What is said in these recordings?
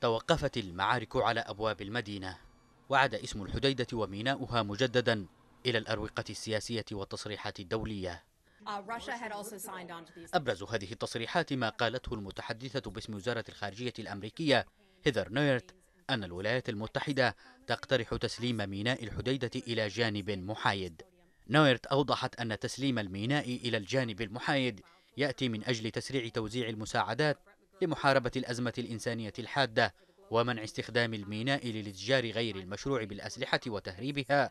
توقفت المعارك على أبواب المدينة وعاد اسم الحديدة وميناؤها مجددا إلى الأروقة السياسية والتصريحات الدولية uh, أبرز هذه التصريحات ما قالته المتحدثة باسم وزارة الخارجية الأمريكية هيذر نويرت أن الولايات المتحدة تقترح تسليم ميناء الحديدة إلى جانب محايد نويرت أوضحت أن تسليم الميناء إلى الجانب المحايد يأتي من أجل تسريع توزيع المساعدات لمحاربة الأزمة الإنسانية الحادة ومنع استخدام الميناء للاتجار غير المشروع بالأسلحة وتهريبها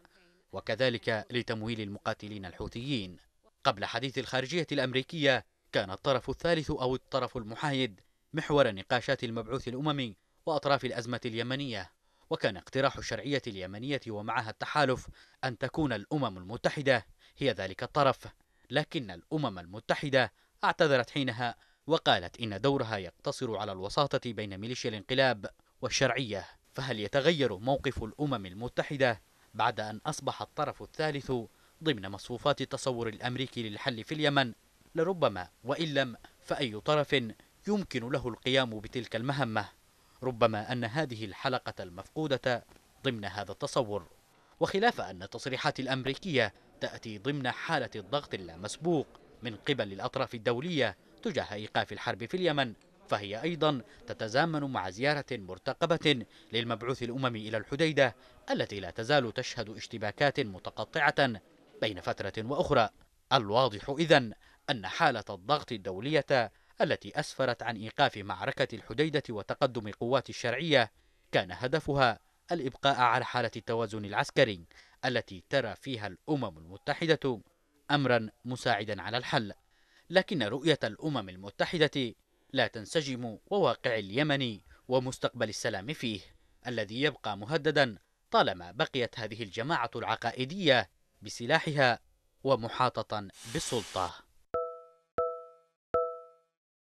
وكذلك لتمويل المقاتلين الحوثيين قبل حديث الخارجية الأمريكية كان الطرف الثالث أو الطرف المحايد محور نقاشات المبعوث الأممي وأطراف الأزمة اليمنية وكان اقتراح الشرعية اليمنية ومعها التحالف أن تكون الأمم المتحدة هي ذلك الطرف لكن الأمم المتحدة اعتذرت حينها وقالت إن دورها يقتصر على الوساطة بين ميليشيا الانقلاب والشرعية فهل يتغير موقف الأمم المتحدة بعد أن أصبح الطرف الثالث ضمن مصفوفات التصور الأمريكي للحل في اليمن لربما وإن لم فأي طرف يمكن له القيام بتلك المهمة ربما أن هذه الحلقة المفقودة ضمن هذا التصور وخلاف أن التصريحات الأمريكية تأتي ضمن حالة الضغط اللامسبوق من قبل الأطراف الدولية تجاه إيقاف الحرب في اليمن فهي أيضا تتزامن مع زيارة مرتقبة للمبعوث الأممي إلى الحديدة التي لا تزال تشهد اشتباكات متقطعة بين فترة وأخرى الواضح إذن أن حالة الضغط الدولية التي أسفرت عن إيقاف معركة الحديدة وتقدم قوات الشرعية كان هدفها الإبقاء على حالة التوازن العسكري التي ترى فيها الأمم المتحدة أمرا مساعدا على الحل لكن رؤية الأمم المتحدة لا تنسجم وواقع اليمن ومستقبل السلام فيه الذي يبقى مهددا طالما بقيت هذه الجماعة العقائدية بسلاحها ومحاطة بالسلطة